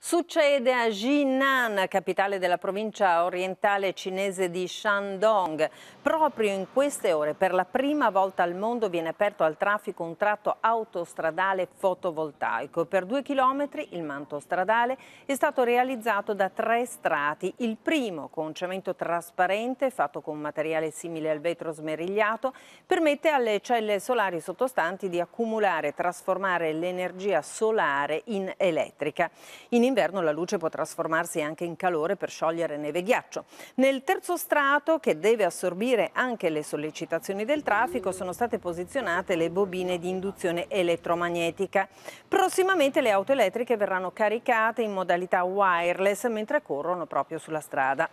Succede a Jinan, capitale della provincia orientale cinese di Shandong. Proprio in queste ore, per la prima volta al mondo, viene aperto al traffico un tratto autostradale fotovoltaico. Per due chilometri il manto stradale è stato realizzato da tre strati. Il primo, con cemento trasparente, fatto con materiale simile al vetro smerigliato, permette alle celle solari sottostanti di accumulare e trasformare l'energia solare in elettrica. In inverno la luce può trasformarsi anche in calore per sciogliere neve e ghiaccio. Nel terzo strato, che deve assorbire anche le sollecitazioni del traffico, sono state posizionate le bobine di induzione elettromagnetica. Prossimamente le auto elettriche verranno caricate in modalità wireless mentre corrono proprio sulla strada.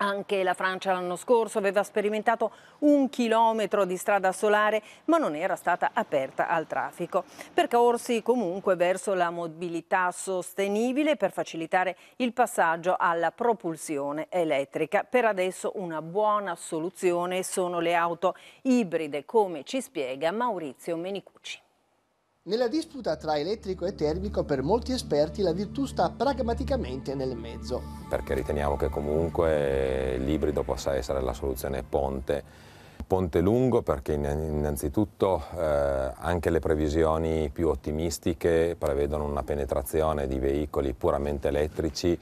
Anche la Francia l'anno scorso aveva sperimentato un chilometro di strada solare, ma non era stata aperta al traffico. Percorsi comunque verso la mobilità sostenibile per facilitare il passaggio alla propulsione elettrica. Per adesso una buona soluzione sono le auto ibride, come ci spiega Maurizio Menicucci. Nella disputa tra elettrico e termico per molti esperti la virtù sta pragmaticamente nel mezzo. Perché riteniamo che comunque l'ibrido possa essere la soluzione ponte ponte lungo perché innanzitutto eh, anche le previsioni più ottimistiche prevedono una penetrazione di veicoli puramente elettrici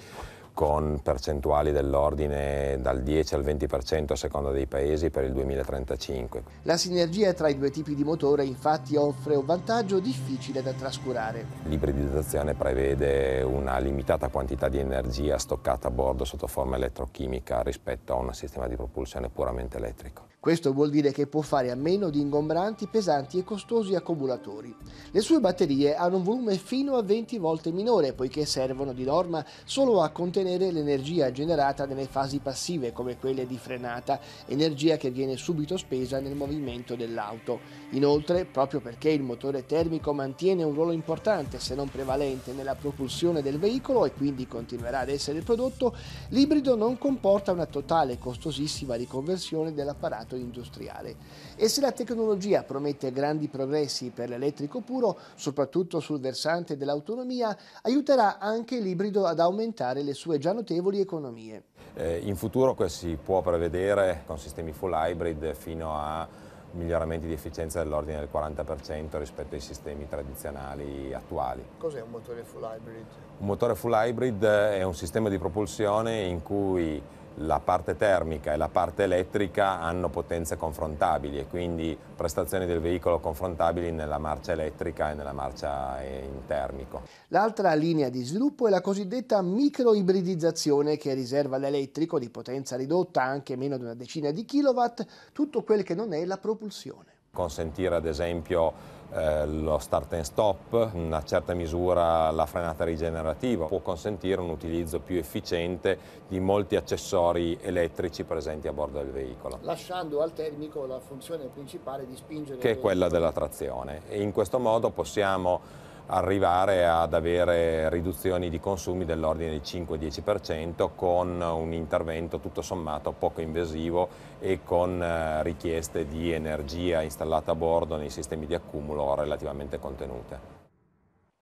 con percentuali dell'ordine dal 10 al 20% a seconda dei paesi per il 2035. La sinergia tra i due tipi di motore infatti offre un vantaggio difficile da trascurare. L'ibridizzazione prevede una limitata quantità di energia stoccata a bordo sotto forma elettrochimica rispetto a un sistema di propulsione puramente elettrico. Questo vuol dire che può fare a meno di ingombranti, pesanti e costosi accumulatori. Le sue batterie hanno un volume fino a 20 volte minore, poiché servono di norma solo a contenere l'energia generata nelle fasi passive, come quelle di frenata, energia che viene subito spesa nel movimento dell'auto. Inoltre, proprio perché il motore termico mantiene un ruolo importante, se non prevalente, nella propulsione del veicolo e quindi continuerà ad essere prodotto, l'ibrido non comporta una totale e costosissima riconversione dell'apparato settore industriale. E se la tecnologia promette grandi progressi per l'elettrico puro, soprattutto sul versante dell'autonomia, aiuterà anche l'ibrido ad aumentare le sue già notevoli economie. Eh, in futuro si può prevedere con sistemi full hybrid fino a miglioramenti di efficienza dell'ordine del 40% rispetto ai sistemi tradizionali attuali. Cos'è un motore full hybrid? Un motore full hybrid è un sistema di propulsione in cui la parte termica e la parte elettrica hanno potenze confrontabili e quindi prestazioni del veicolo confrontabili nella marcia elettrica e nella marcia eh, in termico. L'altra linea di sviluppo è la cosiddetta microibridizzazione che riserva all'elettrico di potenza ridotta anche meno di una decina di kilowatt tutto quel che non è la propulsione consentire ad esempio eh, lo start and stop, una certa misura la frenata rigenerativa, può consentire un utilizzo più efficiente di molti accessori elettrici presenti a bordo del veicolo. Lasciando al termico la funzione principale di spingere... Che è quella della trazione e in questo modo possiamo arrivare ad avere riduzioni di consumi dell'ordine del 5-10% con un intervento tutto sommato poco invasivo e con eh, richieste di energia installata a bordo nei sistemi di accumulo relativamente contenute.